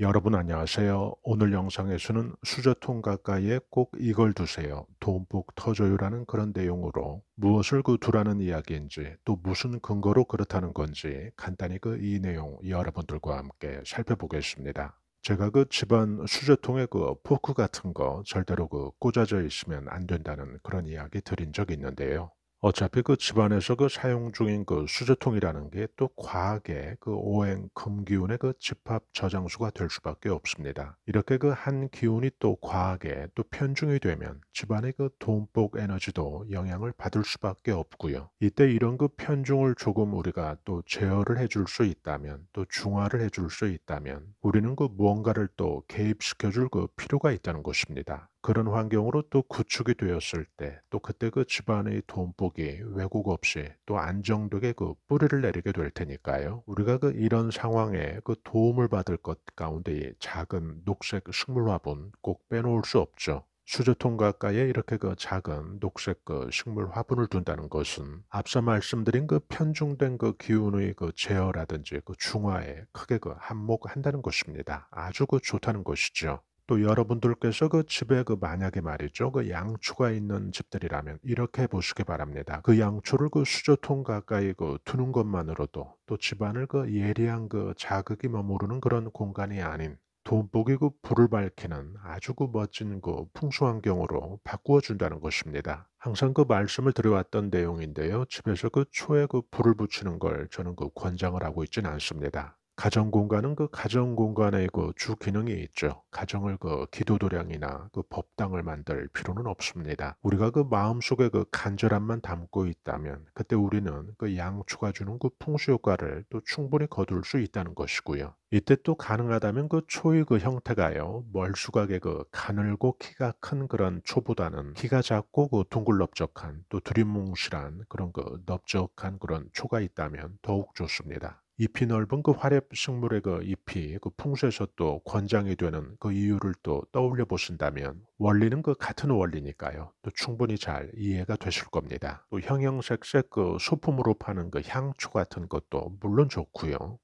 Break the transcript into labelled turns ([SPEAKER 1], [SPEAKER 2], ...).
[SPEAKER 1] 여러분 안녕하세요. 오늘 영상에서는 수저통 가까이에 꼭 이걸 두세요. 돈복 터져요라는 그런 내용으로 무엇을 그 두라는 이야기인지 또 무슨 근거로 그렇다는 건지 간단히 그 이 내용 여러분들과 함께 살펴보겠습니다. 제가 그 집안 수저통에 그 포크 같은 거 절대로 그 꽂아져 있으면 안 된다는 그런 이야기 드린 적이 있는데요. 어차피 그 집안에서 그 사용 중인 그 수저통이라는 게 또과하게그 오행 금기운의 그 집합 저장수가 될 수밖에 없습니다. 이렇게 그 한 기운이 또과하게또 편중이 되면 집안의 그 돈복 에너지도 영향을 받을 수밖에 없고요. 이때 이런 그 편중을 조금 우리가 또 제어를 해줄 수 있다면 또 중화를 해줄 수 있다면 우리는 그 무언가를 또 개입시켜줄 그 필요가 있다는 것입니다. 그런 환경으로 또 구축이 되었을 때 또 그때 그 집안의 돈복이 왜곡 없이 또 안정되게 그 뿌리를 내리게 될 테니까요. 우리가 그 이런 상황에 그 도움을 받을 것 가운데 작은 녹색 식물화분 꼭 빼놓을 수 없죠. 수저통 가까이에 이렇게 그 작은 녹색 그 식물 화분을 둔다는 것은 앞서 말씀드린 그 편중된 그 기운의 그 제어라든지 그 중화에 크게 그 한몫한다는 것입니다. 아주 그 좋다는 것이죠. 또 여러분들께서 그 집에 그 만약에 말이죠. 그양초가 있는 집들이라면 이렇게 보시기 바랍니다. 그양초를그 수저통 가까이 그 두는 것만으로도 또 집안을 그 예리한 그 자극이 머무르는 그런 공간이 아닌 돈복이 그 불을 밝히는 아주 그 멋진 그 풍수환경으로 바꾸어 준다는 것입니다. 항상 그 말씀을 드려왔던 내용인데요. 집에서 그 초에 그 불을 붙이는 걸 저는 그 권장을 하고 있지는 않습니다. 가정 공간은 그 가정 공간의 그 주 기능이 있죠. 가정을 그 기도도량이나 그 법당을 만들 필요는 없습니다. 우리가 그 마음속에 그 간절함만 담고 있다면 그때 우리는 그 양추가 주는 그 풍수 효과를 또 충분히 거둘 수 있다는 것이고요. 이때 또 가능하다면 그 초의 그 형태가요. 멀수각의 그 가늘고 키가 큰 그런 초보다는 키가 작고 그 둥글넓적한 또 두리뭉실한 그런 그 넓적한 그런 초가 있다면 더욱 좋습니다. 잎이 넓은 그 화렵 식물의 그 잎이 그 풍수에서 또 권장이 되는 그 이유를 또 떠올려 보신다면 원리는 그 같은 원리니까요. 또 충분히 잘 이해가 되실 겁니다. 또 형형색색 그 소품으로 파는 그 향초 같은 것도 물론 좋고요.